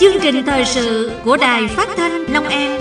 chương trình thời sự của đài phát thanh Long An.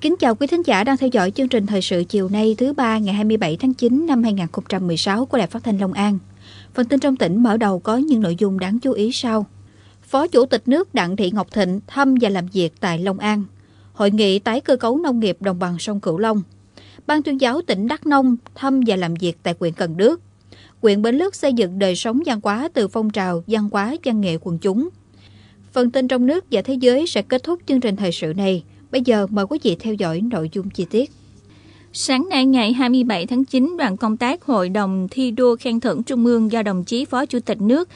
Kính chào quý thính giả đang theo dõi chương trình thời sự chiều nay thứ ba ngày 27 tháng 9 năm 2016 của Đài Phát thanh Long An. Phần tin trong tỉnh mở đầu có những nội dung đáng chú ý sau. Phó Chủ tịch nước Đặng Thị Ngọc Thịnh thăm và làm việc tại Long An. Hội nghị tái cơ cấu nông nghiệp đồng bằng sông Cửu Long. Ban tuyên giáo tỉnh Đắk Nông thăm và làm việc tại huyện Cần Đức quyện Bến Lức xây dựng đời sống văn hóa từ phong trào văn hóa văn nghệ quần chúng. Phần tin trong nước và thế giới sẽ kết thúc chương trình thời sự này. Bây giờ mời quý vị theo dõi nội dung chi tiết. Sáng nay ngày 27 tháng 9, đoàn công tác Hội đồng thi đua khen thưởng Trung ương do đồng chí Phó Chủ tịch nước,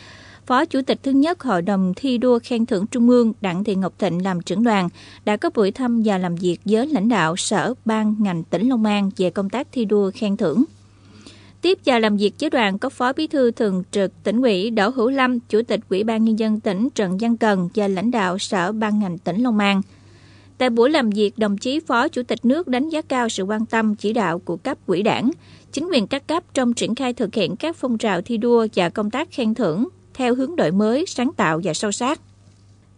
Phó Chủ tịch thứ nhất Hội đồng thi đua khen thưởng Trung ương Đặng Thị Ngọc Thịnh làm trưởng đoàn đã có buổi thăm và làm việc với lãnh đạo Sở Ban ngành tỉnh Long An về công tác thi đua khen thưởng Tiếp và làm việc với đoàn có Phó Bí thư Thường trực tỉnh ủy Đỗ Hữu Lâm, Chủ tịch Ủy ban Nhân dân tỉnh Trần Văn Cần và lãnh đạo Sở Ban ngành tỉnh Long An. Tại buổi làm việc, đồng chí Phó Chủ tịch nước đánh giá cao sự quan tâm chỉ đạo của cấp ủy đảng, chính quyền các cấp trong triển khai thực hiện các phong trào thi đua và công tác khen thưởng theo hướng đổi mới, sáng tạo và sâu sát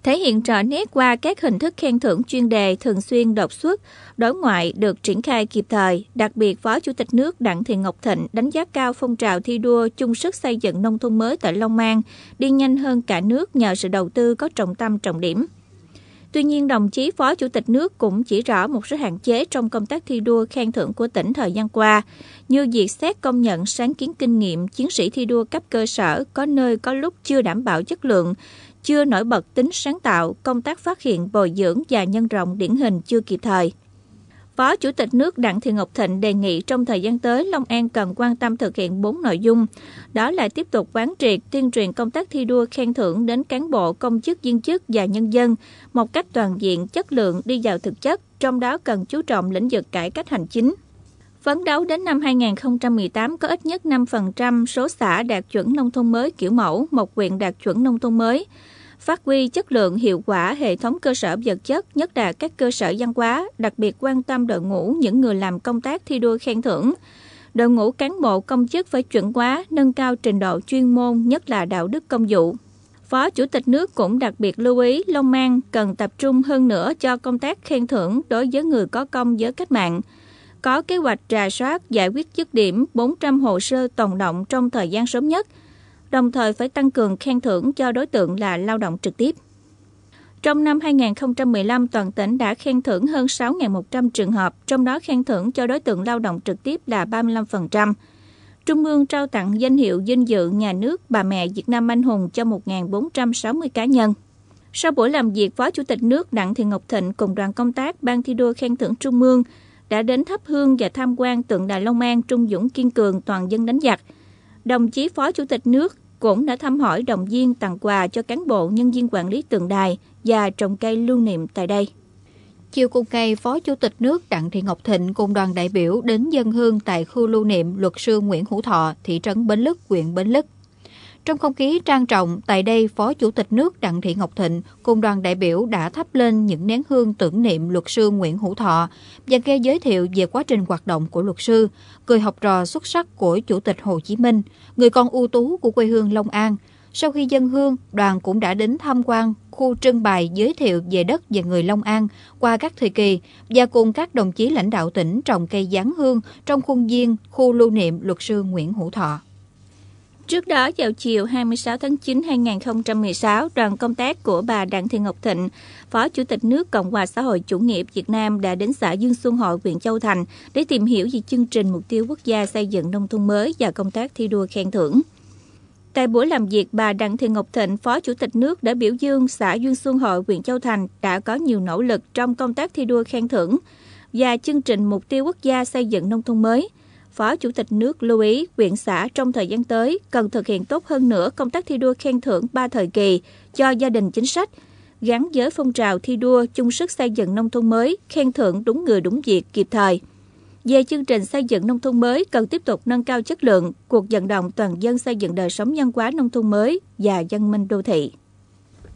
thể hiện rõ nét qua các hình thức khen thưởng chuyên đề thường xuyên đột xuất, đối ngoại được triển khai kịp thời, đặc biệt Phó Chủ tịch nước Đặng Thị Ngọc Thịnh đánh giá cao phong trào thi đua chung sức xây dựng nông thôn mới tại Long An, đi nhanh hơn cả nước nhờ sự đầu tư có trọng tâm trọng điểm. Tuy nhiên, đồng chí Phó Chủ tịch nước cũng chỉ rõ một số hạn chế trong công tác thi đua khen thưởng của tỉnh thời gian qua, như việc xét công nhận sáng kiến kinh nghiệm chiến sĩ thi đua cấp cơ sở có nơi có lúc chưa đảm bảo chất lượng, chưa nổi bật tính sáng tạo, công tác phát hiện, bồi dưỡng và nhân rộng điển hình chưa kịp thời. Phó Chủ tịch nước Đặng Thị Ngọc Thịnh đề nghị trong thời gian tới, Long An cần quan tâm thực hiện 4 nội dung. Đó là tiếp tục quán triệt, tuyên truyền công tác thi đua khen thưởng đến cán bộ, công chức, viên chức và nhân dân một cách toàn diện, chất lượng, đi vào thực chất, trong đó cần chú trọng lĩnh vực cải cách hành chính, Phấn đấu đến năm 2018 có ít nhất 5% số xã đạt chuẩn nông thôn mới kiểu mẫu, một huyện đạt chuẩn nông thôn mới. Phát huy chất lượng hiệu quả hệ thống cơ sở vật chất, nhất là các cơ sở văn hóa, đặc biệt quan tâm đội ngũ những người làm công tác thi đua khen thưởng. Đội ngũ cán bộ công chức phải chuẩn quá nâng cao trình độ chuyên môn, nhất là đạo đức công vụ, Phó Chủ tịch nước cũng đặc biệt lưu ý Long An cần tập trung hơn nữa cho công tác khen thưởng đối với người có công với cách mạng có kế hoạch trà soát giải quyết dứt điểm 400 hồ sơ tồn động trong thời gian sớm nhất, đồng thời phải tăng cường khen thưởng cho đối tượng là lao động trực tiếp. Trong năm 2015, toàn tỉnh đã khen thưởng hơn 6.100 trường hợp, trong đó khen thưởng cho đối tượng lao động trực tiếp là 35%. Trung ương trao tặng danh hiệu dinh dự nhà nước bà mẹ Việt Nam anh hùng cho 1.460 cá nhân. Sau buổi làm việc, Phó Chủ tịch nước Đặng Thị Ngọc Thịnh cùng đoàn công tác Ban thi đua khen thưởng Trung ương đã đến thắp hương và tham quan tượng đài Long An Trung Dũng Kiên Cường toàn dân đánh giặc. Đồng chí Phó Chủ tịch nước cũng đã thăm hỏi động viên tặng quà cho cán bộ nhân viên quản lý tượng đài và trồng cây lưu niệm tại đây. Chiều cùng ngày, Phó Chủ tịch nước Đặng Thị Ngọc Thịnh cùng đoàn đại biểu đến dân hương tại khu lưu niệm luật sư Nguyễn Hữu Thọ, thị trấn Bến Lức, huyện Bến Lức, trong không khí trang trọng, tại đây Phó Chủ tịch nước Đặng Thị Ngọc Thịnh cùng đoàn đại biểu đã thắp lên những nén hương tưởng niệm luật sư Nguyễn Hữu Thọ và nghe giới thiệu về quá trình hoạt động của luật sư, cười học trò xuất sắc của Chủ tịch Hồ Chí Minh, người con ưu tú của quê hương Long An. Sau khi dân hương, đoàn cũng đã đến tham quan khu trưng bày giới thiệu về đất và người Long An qua các thời kỳ và cùng các đồng chí lãnh đạo tỉnh trồng cây giáng hương trong khuôn viên khu lưu niệm luật sư Nguyễn Hữu Thọ. Trước đó, vào chiều 26 tháng 9 năm 2016, đoàn công tác của bà Đặng Thị Ngọc Thịnh, Phó Chủ tịch nước Cộng hòa xã hội chủ nghĩa Việt Nam đã đến xã Dương Xuân Hội, huyện Châu Thành để tìm hiểu về chương trình mục tiêu quốc gia xây dựng nông thôn mới và công tác thi đua khen thưởng. Tại buổi làm việc, bà Đặng Thị Ngọc Thịnh, Phó Chủ tịch nước đã biểu dương xã Dương Xuân Hội, huyện Châu Thành đã có nhiều nỗ lực trong công tác thi đua khen thưởng và chương trình mục tiêu quốc gia xây dựng nông thôn mới – Phó Chủ tịch nước lưu ý huyện xã trong thời gian tới cần thực hiện tốt hơn nữa công tác thi đua khen thưởng ba thời kỳ cho gia đình chính sách, gắn với phong trào thi đua chung sức xây dựng nông thôn mới, khen thưởng đúng người đúng việc kịp thời. Về chương trình xây dựng nông thôn mới cần tiếp tục nâng cao chất lượng, cuộc vận động toàn dân xây dựng đời sống nhân hóa nông thôn mới và dân minh đô thị.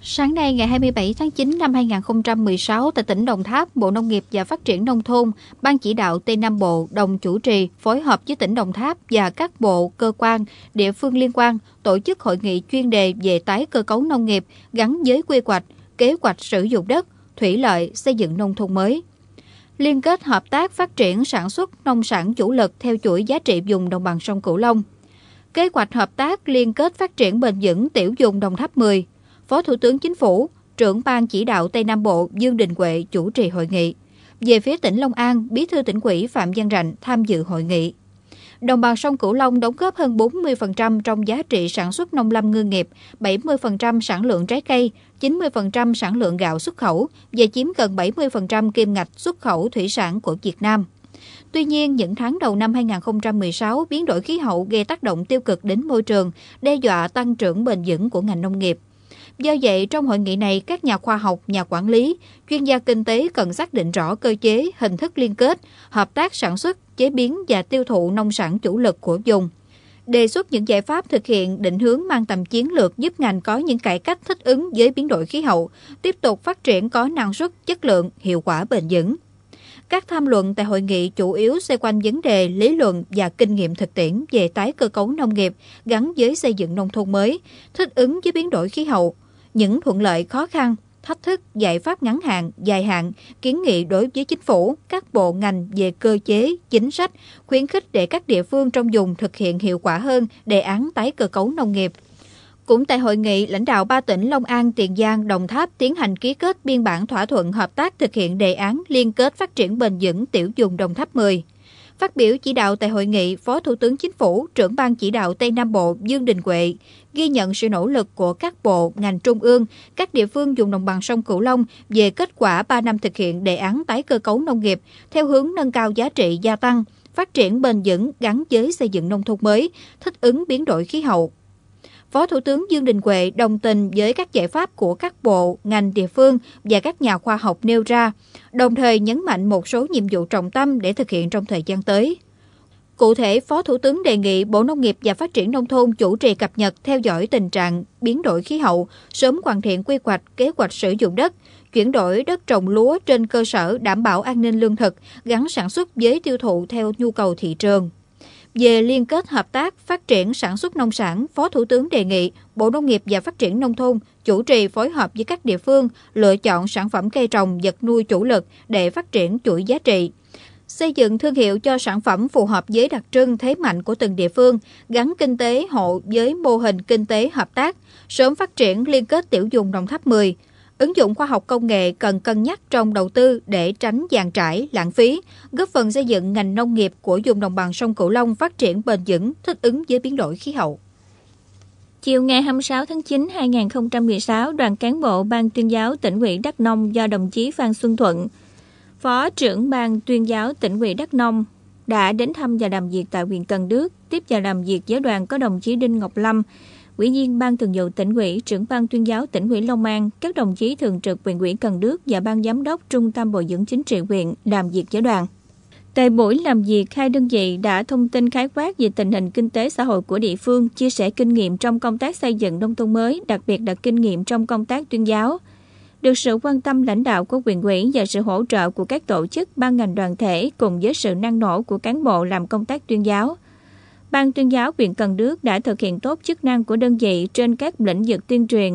Sáng nay ngày 27 tháng 9 năm 2016 tại tỉnh Đồng Tháp, Bộ Nông nghiệp và Phát triển Nông thôn, Ban chỉ đạo Tây Nam Bộ đồng chủ trì phối hợp với tỉnh Đồng Tháp và các bộ, cơ quan, địa phương liên quan tổ chức hội nghị chuyên đề về tái cơ cấu nông nghiệp gắn với quy hoạch, kế hoạch sử dụng đất, thủy lợi, xây dựng nông thôn mới. Liên kết hợp tác phát triển sản xuất nông sản chủ lực theo chuỗi giá trị vùng đồng bằng sông Cửu Long. Kế hoạch hợp tác liên kết phát triển bền vững tiểu vùng Đồng Tháp 10 Phó Thủ tướng Chính phủ, trưởng ban chỉ đạo Tây Nam Bộ Dương Đình Huệ chủ trì hội nghị. Về phía tỉnh Long An, Bí thư tỉnh ủy Phạm Văn Rạnh tham dự hội nghị. Đồng bằng sông Cửu Long đóng góp hơn 40% trong giá trị sản xuất nông lâm ngư nghiệp, 70% sản lượng trái cây, 90% sản lượng gạo xuất khẩu và chiếm gần 70% kim ngạch xuất khẩu thủy sản của Việt Nam. Tuy nhiên, những tháng đầu năm 2016, biến đổi khí hậu gây tác động tiêu cực đến môi trường, đe dọa tăng trưởng bền vững của ngành nông nghiệp. Do vậy, trong hội nghị này, các nhà khoa học, nhà quản lý, chuyên gia kinh tế cần xác định rõ cơ chế, hình thức liên kết, hợp tác sản xuất, chế biến và tiêu thụ nông sản chủ lực của vùng đề xuất những giải pháp thực hiện định hướng mang tầm chiến lược giúp ngành có những cải cách thích ứng với biến đổi khí hậu, tiếp tục phát triển có năng suất, chất lượng, hiệu quả bền vững. Các tham luận tại hội nghị chủ yếu xoay quanh vấn đề lý luận và kinh nghiệm thực tiễn về tái cơ cấu nông nghiệp gắn với xây dựng nông thôn mới, thích ứng với biến đổi khí hậu, những thuận lợi khó khăn, thách thức, giải pháp ngắn hạn, dài hạn, kiến nghị đối với chính phủ, các bộ ngành về cơ chế, chính sách, khuyến khích để các địa phương trong vùng thực hiện hiệu quả hơn đề án tái cơ cấu nông nghiệp. Cũng tại hội nghị, lãnh đạo ba tỉnh Long An, Tiền Giang, Đồng Tháp tiến hành ký kết biên bản thỏa thuận hợp tác thực hiện đề án liên kết phát triển bền vững tiểu vùng Đồng Tháp 10. Phát biểu chỉ đạo tại hội nghị, Phó Thủ tướng Chính phủ, trưởng ban chỉ đạo Tây Nam Bộ Dương Đình Quệ ghi nhận sự nỗ lực của các bộ, ngành trung ương, các địa phương dùng đồng bằng sông Cửu Long về kết quả 3 năm thực hiện đề án tái cơ cấu nông nghiệp theo hướng nâng cao giá trị gia tăng, phát triển bền vững gắn với xây dựng nông thôn mới, thích ứng biến đổi khí hậu, Phó Thủ tướng Dương Đình Huệ đồng tình với các giải pháp của các bộ, ngành địa phương và các nhà khoa học nêu ra, đồng thời nhấn mạnh một số nhiệm vụ trọng tâm để thực hiện trong thời gian tới. Cụ thể, Phó Thủ tướng đề nghị Bộ Nông nghiệp và Phát triển Nông thôn chủ trì cập nhật theo dõi tình trạng biến đổi khí hậu, sớm hoàn thiện quy hoạch, kế hoạch sử dụng đất, chuyển đổi đất trồng lúa trên cơ sở đảm bảo an ninh lương thực, gắn sản xuất với tiêu thụ theo nhu cầu thị trường về liên kết hợp tác phát triển sản xuất nông sản, Phó Thủ tướng đề nghị Bộ Nông nghiệp và Phát triển Nông thôn chủ trì phối hợp với các địa phương lựa chọn sản phẩm cây trồng vật nuôi chủ lực để phát triển chuỗi giá trị xây dựng thương hiệu cho sản phẩm phù hợp với đặc trưng thế mạnh của từng địa phương, gắn kinh tế hộ với mô hình kinh tế hợp tác, sớm phát triển liên kết tiểu dùng Đồng Tháp 10, Ứng dụng khoa học công nghệ cần cân nhắc trong đầu tư để tránh dàn trải, lãng phí, góp phần xây dựng ngành nông nghiệp của vùng đồng bằng sông Cửu Long phát triển bền vững, thích ứng với biến đổi khí hậu. Chiều ngày 26 tháng 9 năm 2016, đoàn cán bộ Ban tuyên giáo tỉnh ủy Đắk Nông do đồng chí Phan Xuân Thuận, Phó trưởng Ban tuyên giáo tỉnh ủy Đắk Nông đã đến thăm và làm việc tại huyện Cần Đức, tiếp và làm việc với đoàn có đồng chí Đinh Ngọc Lâm, Ủy viên Ban Thường vụ tỉnh ủy, trưởng ban tuyên giáo tỉnh ủy Long An, các đồng chí thường trực huyện ủy Cần Đước và ban giám đốc Trung tâm Bồi dưỡng chính trị huyện làm việc với đoàn. Tại buổi làm việc, hai đơn vị đã thông tin khái quát về tình hình kinh tế xã hội của địa phương, chia sẻ kinh nghiệm trong công tác xây dựng nông thôn mới, đặc biệt là kinh nghiệm trong công tác tuyên giáo. Được sự quan tâm lãnh đạo của quyền ủy và sự hỗ trợ của các tổ chức, ban ngành đoàn thể cùng với sự năng nổ của cán bộ làm công tác tuyên giáo, Ban tuyên giáo huyện Cần Đức đã thực hiện tốt chức năng của đơn vị trên các lĩnh vực tuyên truyền,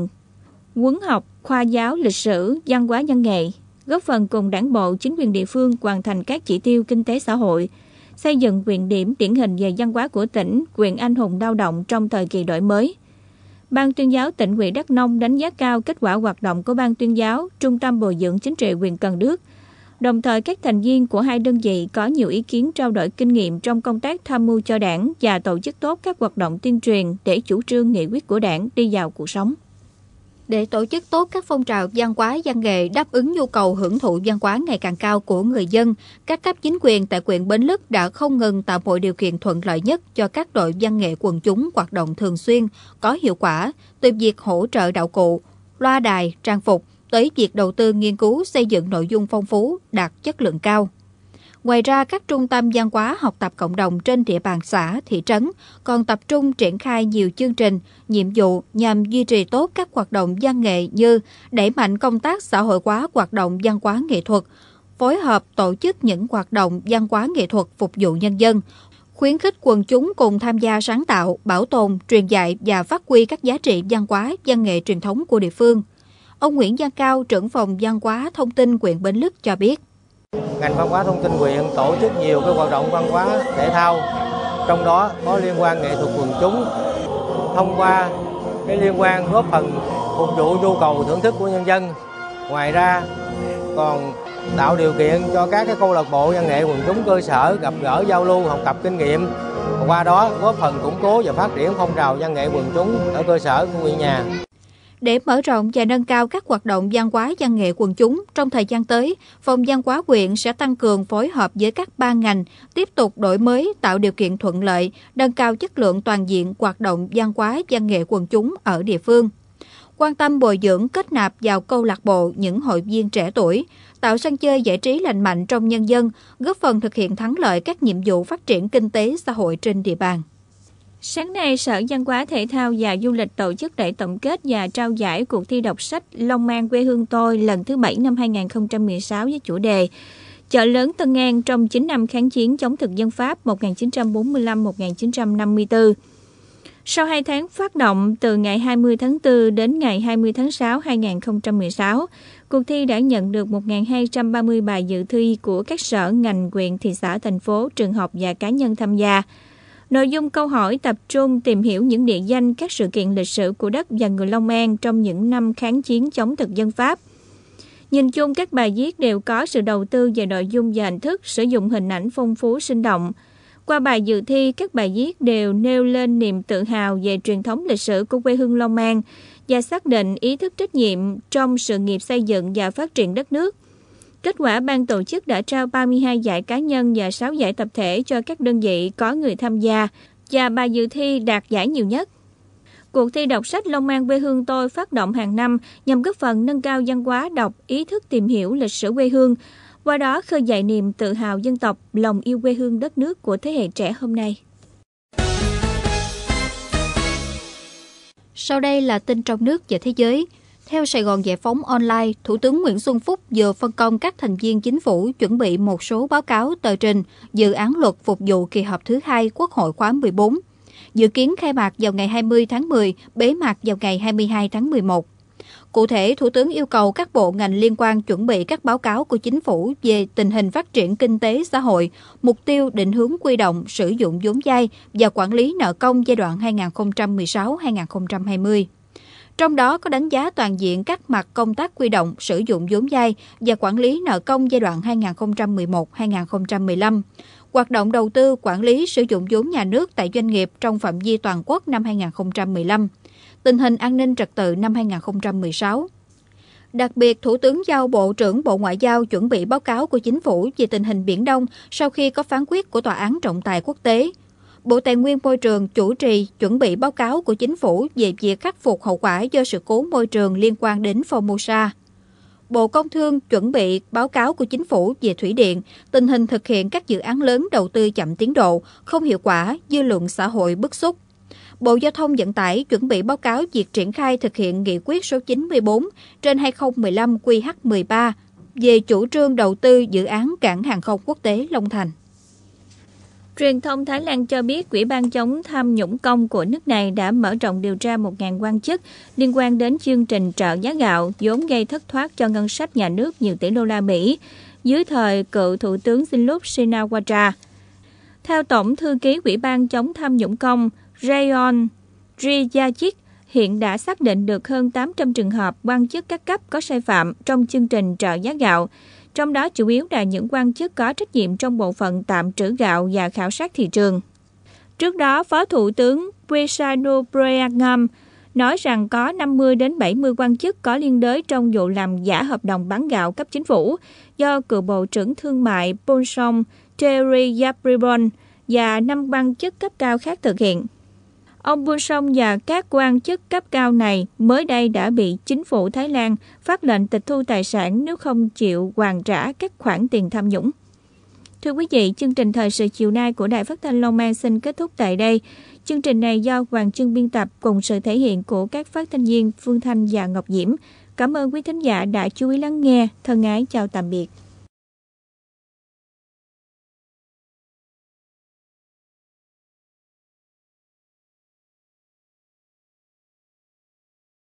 quấn học, khoa giáo, lịch sử, văn hóa nhân nghệ, góp phần cùng đảng bộ, chính quyền địa phương hoàn thành các chỉ tiêu kinh tế xã hội, xây dựng huyện điểm điển hình về văn hóa của tỉnh, huyện anh hùng lao động trong thời kỳ đổi mới. Ban tuyên giáo tỉnh ủy Đắk Nông đánh giá cao kết quả hoạt động của Ban tuyên giáo, Trung tâm Bồi dưỡng Chính trị huyện Cần Đức. Đồng thời, các thành viên của hai đơn vị có nhiều ý kiến trao đổi kinh nghiệm trong công tác tham mưu cho đảng và tổ chức tốt các hoạt động tuyên truyền để chủ trương nghị quyết của đảng đi vào cuộc sống. Để tổ chức tốt các phong trào văn hóa văn nghệ đáp ứng nhu cầu hưởng thụ văn hóa ngày càng cao của người dân, các cấp chính quyền tại huyện Bến Lức đã không ngừng tạo mọi điều kiện thuận lợi nhất cho các đội văn nghệ quần chúng hoạt động thường xuyên, có hiệu quả, từ việc hỗ trợ đạo cụ, loa đài, trang phục, tới việc đầu tư nghiên cứu xây dựng nội dung phong phú, đạt chất lượng cao. Ngoài ra, các trung tâm văn hóa học tập cộng đồng trên địa bàn xã, thị trấn còn tập trung triển khai nhiều chương trình, nhiệm vụ nhằm duy trì tốt các hoạt động văn nghệ như đẩy mạnh công tác xã hội hóa hoạt động văn hóa nghệ thuật, phối hợp tổ chức những hoạt động văn hóa nghệ thuật phục vụ nhân dân, khuyến khích quần chúng cùng tham gia sáng tạo, bảo tồn, truyền dạy và phát huy các giá trị văn hóa, văn nghệ truyền thống của địa phương – Ông Nguyễn Giang Cao, trưởng phòng văn hóa thông tin huyện Bến Lức cho biết. Ngành văn hóa thông tin huyện tổ chức nhiều cái hoạt động văn hóa thể thao, trong đó có liên quan nghệ thuật quần chúng. Thông qua cái liên quan góp phần phục vụ nhu cầu thưởng thức của nhân dân. Ngoài ra còn tạo điều kiện cho các cái câu lạc bộ văn nghệ quần chúng cơ sở gặp gỡ giao lưu học tập kinh nghiệm qua đó góp phần củng cố và phát triển phong trào văn nghệ quần chúng ở cơ sở của huyện nhà để mở rộng và nâng cao các hoạt động văn hóa văn nghệ quần chúng, trong thời gian tới, Phòng Văn hóa quyện sẽ tăng cường phối hợp với các ban ngành, tiếp tục đổi mới, tạo điều kiện thuận lợi, nâng cao chất lượng toàn diện hoạt động văn hóa văn nghệ quần chúng ở địa phương quan tâm bồi dưỡng kết nạp vào câu lạc bộ những hội viên trẻ tuổi, tạo sân chơi giải trí lành mạnh trong nhân dân, góp phần thực hiện thắng lợi các nhiệm vụ phát triển kinh tế xã hội trên địa bàn. Sáng nay, Sở Văn hóa Thể thao và Du lịch tổ chức lễ tổng kết và trao giải cuộc thi đọc sách Long An quê hương tôi lần thứ 7 năm 2016 với chủ đề Chợ lớn Tân An trong 9 năm kháng chiến chống thực dân Pháp 1945-1954. Sau 2 tháng phát động từ ngày 20 tháng 4 đến ngày 20 tháng 6 2016, cuộc thi đã nhận được 1.230 bài dự thi của các sở, ngành, quyện, thị xã, thành phố, trường học và cá nhân tham gia. Nội dung câu hỏi tập trung tìm hiểu những địa danh các sự kiện lịch sử của đất và người Long An trong những năm kháng chiến chống thực dân Pháp. Nhìn chung các bài viết đều có sự đầu tư về nội dung và hình thức, sử dụng hình ảnh phong phú sinh động. Qua bài dự thi, các bài viết đều nêu lên niềm tự hào về truyền thống lịch sử của quê hương Long An và xác định ý thức trách nhiệm trong sự nghiệp xây dựng và phát triển đất nước – Kết quả, ban tổ chức đã trao 32 giải cá nhân và 6 giải tập thể cho các đơn vị có người tham gia và bà dự thi đạt giải nhiều nhất. Cuộc thi đọc sách Long An quê hương tôi phát động hàng năm nhằm góp phần nâng cao văn hóa đọc, ý thức tìm hiểu lịch sử quê hương, qua đó khơi dậy niềm tự hào dân tộc, lòng yêu quê hương đất nước của thế hệ trẻ hôm nay. Sau đây là tin trong nước và thế giới – theo Sài Gòn Giải phóng Online, Thủ tướng Nguyễn Xuân Phúc vừa phân công các thành viên chính phủ chuẩn bị một số báo cáo tờ trình dự án luật phục vụ kỳ họp thứ hai Quốc hội khóa 14, dự kiến khai mạc vào ngày 20 tháng 10, bế mạc vào ngày 22 tháng 11. Cụ thể, Thủ tướng yêu cầu các bộ ngành liên quan chuẩn bị các báo cáo của chính phủ về tình hình phát triển kinh tế xã hội, mục tiêu định hướng quy động sử dụng vốn vay và quản lý nợ công giai đoạn 2016-2020. Trong đó có đánh giá toàn diện các mặt công tác quy động, sử dụng vốn vay và quản lý nợ công giai đoạn 2011-2015 hoạt động đầu tư, quản lý, sử dụng vốn nhà nước tại doanh nghiệp trong phạm vi toàn quốc năm 2015, tình hình an ninh trật tự năm 2016. Đặc biệt, Thủ tướng giao Bộ trưởng Bộ Ngoại giao chuẩn bị báo cáo của chính phủ về tình hình Biển Đông sau khi có phán quyết của Tòa án trọng tài quốc tế Bộ Tài nguyên Môi trường chủ trì chuẩn bị báo cáo của chính phủ về việc khắc phục hậu quả do sự cố môi trường liên quan đến Formosa. Bộ Công Thương chuẩn bị báo cáo của chính phủ về thủy điện, tình hình thực hiện các dự án lớn đầu tư chậm tiến độ, không hiệu quả, dư luận xã hội bức xúc. Bộ Giao thông Vận tải chuẩn bị báo cáo việc triển khai thực hiện nghị quyết số 94 trên 2015 QH13 về chủ trương đầu tư dự án cảng hàng không quốc tế Long Thành. Truyền thông Thái Lan cho biết Quỹ ban chống tham nhũng công của nước này đã mở rộng điều tra 1.000 quan chức liên quan đến chương trình trợ giá gạo vốn gây thất thoát cho ngân sách nhà nước nhiều tỷ đô la Mỹ dưới thời cựu Thủ tướng Sinlúc Sinawatra. Theo Tổng Thư ký Quỹ ban chống tham nhũng công Rayon Rijajik, hiện đã xác định được hơn 800 trường hợp quan chức các cấp có sai phạm trong chương trình trợ giá gạo, trong đó chủ yếu là những quan chức có trách nhiệm trong bộ phận tạm trữ gạo và khảo sát thị trường. Trước đó, Phó Thủ tướng Prishano Preangam nói rằng có 50 đến 70 quan chức có liên đới trong vụ làm giả hợp đồng bán gạo cấp chính phủ do cựu Bộ trưởng Thương mại Bonsong Terry Yabribon và năm quan chức cấp cao khác thực hiện. Ông Bun Song và các quan chức cấp cao này mới đây đã bị chính phủ Thái Lan phát lệnh tịch thu tài sản nếu không chịu hoàn trả các khoản tiền tham nhũng. Thưa quý vị, chương trình thời sự chiều nay của Đài Phát thanh Long An xin kết thúc tại đây. Chương trình này do Hoàng Trương biên tập cùng sự thể hiện của các phát thanh viên Phương Thanh và Ngọc Diễm. Cảm ơn quý thính giả đã chú ý lắng nghe. Thân ái chào tạm biệt.